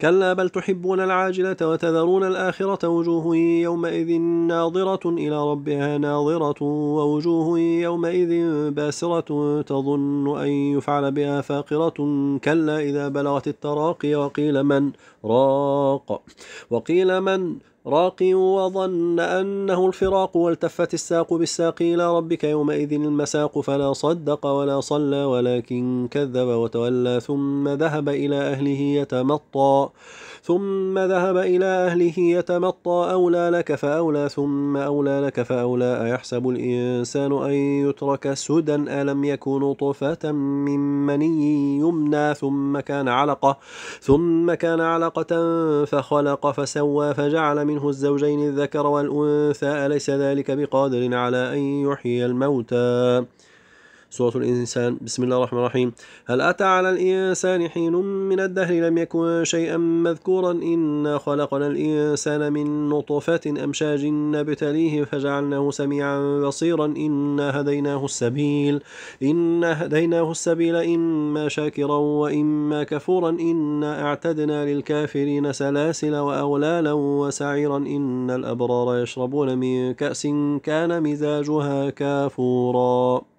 كلا بل تحبون العاجلة وتذرون الآخرة وجوه يومئذ ناظرة إلى ربها ناظرة ووجوه يومئذ باسرة تظن أن يفعل بها فاقرة كلا إذا بلغت التراقي وقيل من راق وقيل من راق وظن أنه الفراق والتفت الساق بالساق إلى ربك يومئذ المساق فلا صدق ولا صلى ولكن كذب وتولى ثم ذهب إلى أهله يتمطى ثم ذهب إلى أهله يتمطى أولى لك فأولى ثم أولى لك فأولى أيحسب الإنسان أن يترك سدى ألم يكن طفة من مني يمنى ثم كان علقة ثم كان علقة فخلق فسوى فجعل من منه الزوجين الذكر والأنثى أليس ذلك بقادر على أن يحيي الموتى سورة الإنسان بسم الله الرحمن الرحيم هل أتى على الإنسان حين من الدهر لم يكن شيئا مذكورا إنا خلقنا الإنسان من نطفة أمشاج نبتليه فجعلناه سميعا بصيرا إنا هديناه السبيل إنا هديناه السبيل إما شاكرا وإما كفورا إنا أعتدنا للكافرين سلاسل وأغلالا وسعيرا إن الأبرار يشربون من كأس كان مزاجها كافورا